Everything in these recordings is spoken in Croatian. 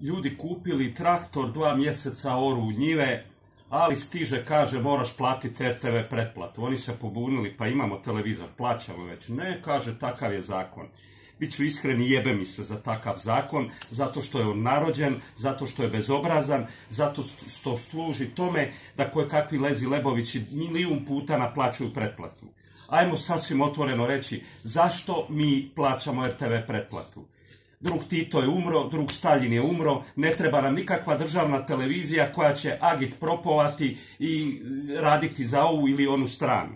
ljudi kupili traktor, dva mjeseca oru u njive, ali stiže, kaže, moraš platiti RTV pretplatu. Oni se pobunili, pa imamo televizor, plaćamo već. Ne, kaže, takav je zakon. Biću iskreni, i jebe mi se za takav zakon, zato što je on narođen, zato što je bezobrazan, zato što služi tome da koje kakvi lezi Lebovići milijun puta naplaćuju pretplatu. Ajmo sasvim otvoreno reći, zašto mi plaćamo RTV pretplatu? drug Tito je umro, drug Stalin je umro, ne treba nam nikakva državna televizija koja će agit propovati i raditi za ovu ili onu stranu.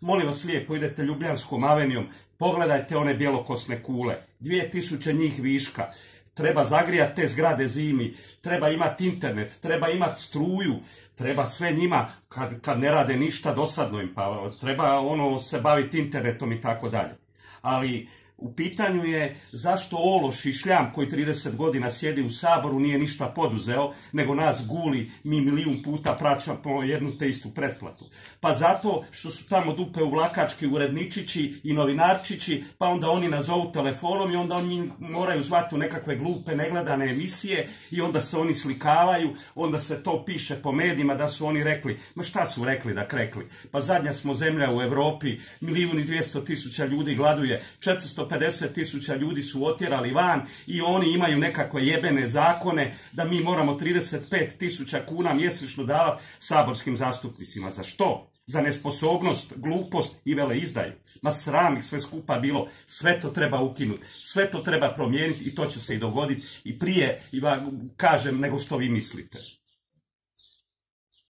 Molim vas lijepo, idete Ljubljanskom avenijom, pogledajte one bjelokosne kule, 2000 njih viška, treba zagrijati te zgrade zimi, treba imati internet, treba imati struju, treba sve njima, kad, kad ne rade ništa dosadno im, pa treba ono se baviti internetom i tako dalje. Ali u pitanju je zašto Ološ i Šljam koji 30 godina sjedi u saboru nije ništa poduzeo, nego nas guli, mi milijun puta po jednu te istu pretplatu. Pa zato što su tamo dupe uvlakački uredničići i novinarčići, pa onda oni nazovu telefonom i onda oni moraju zvati u nekakve glupe, negledane emisije i onda se oni slikavaju, onda se to piše po medijima da su oni rekli, ma šta su rekli da krekli? Pa zadnja smo zemlja u Europi, milijun i dvijesto tisuća ljudi gladuje, 400 150 tisuća ljudi su otjerali van i oni imaju nekakve jebene zakone da mi moramo 35 tisuća kuna mjesečno davati saborskim zastupnicima. Za što? Za nesposobnost, glupost i veleizdaju. Ma sram ih sve skupa bilo. Sve to treba ukinuti. Sve to treba promijeniti i to će se i dogoditi i prije, i kažem, nego što vi mislite.